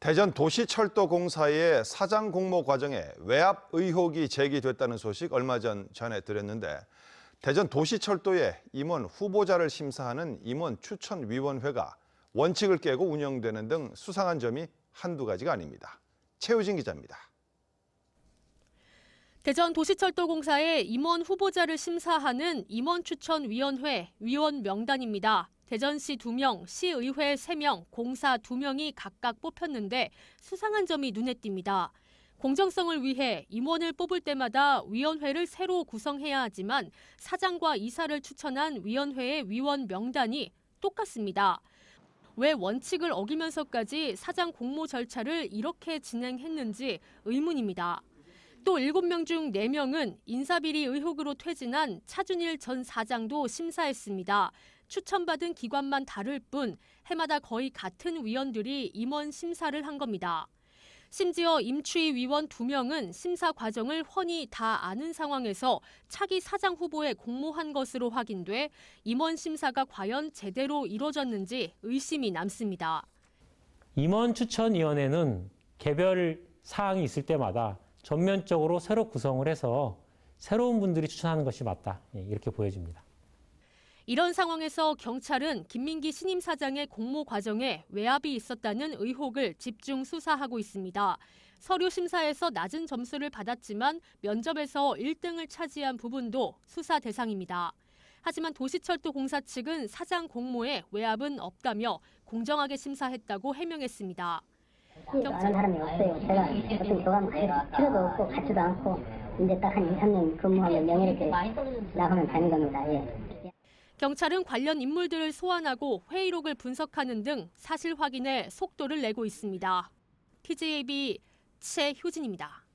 대전 도시철도공사의 사장 공모 과정에 외압 의혹이 제기됐다는 소식 얼마 전 전해드렸는데 대전 도시철도의 임원 후보자를 심사하는 임원 추천위원회가 원칙을 깨고 운영되는 등 수상한 점이 한두 가지가 아닙니다. 최우진 기자입니다. 대전 도시철도공사의 임원 후보자를 심사하는 임원 추천위원회 위원 명단입니다. 대전시 2명, 시의회 3명, 공사 2명이 각각 뽑혔는데 수상한 점이 눈에 띕니다. 공정성을 위해 임원을 뽑을 때마다 위원회를 새로 구성해야 하지만 사장과 이사를 추천한 위원회의 위원 명단이 똑같습니다. 왜 원칙을 어기면서까지 사장 공모 절차를 이렇게 진행했는지 의문입니다. 또 7명 중 4명은 인사비리 의혹으로 퇴진한 차준일 전 사장도 심사했습니다. 추천받은 기관만 다를 뿐 해마다 거의 같은 위원들이 임원 심사를 한 겁니다. 심지어 임추희 위원 2명은 심사 과정을 훤히 다 아는 상황에서 차기 사장 후보에 공모한 것으로 확인돼 임원 심사가 과연 제대로 이루어졌는지 의심이 남습니다. 임원 추천위원회는 개별 사항이 있을 때마다 전면적으로 새로 구성을 해서 새로운 분들이 추천하는 것이 맞다. 예, 이렇게 보여집니다. 이런 상황에서 경찰은 김민기 신임 사장의 공모 과정에 외압이 있었다는 의혹을 집중 수사하고 있습니다. 서류 심사에서 낮은 점수를 받았지만 면접에서 1등을 차지한 부분도 수사 대상입니다. 하지만 도시철도 공사 측은 사장 공모에 외압은 없다며 공정하게 심사했다고 해명했습니다. 아는 그 사람이 없어요. 제가 어떤 교감 필요도 없고 같지도 않고 이제 딱한 2, 3년 근무하면 명예롭게 나가면 다닌 겁니다. 예. 경찰은 관련 인물들을 소환하고 회의록을 분석하는 등 사실 확인에 속도를 내고 있습니다. TJB 최효진입니다.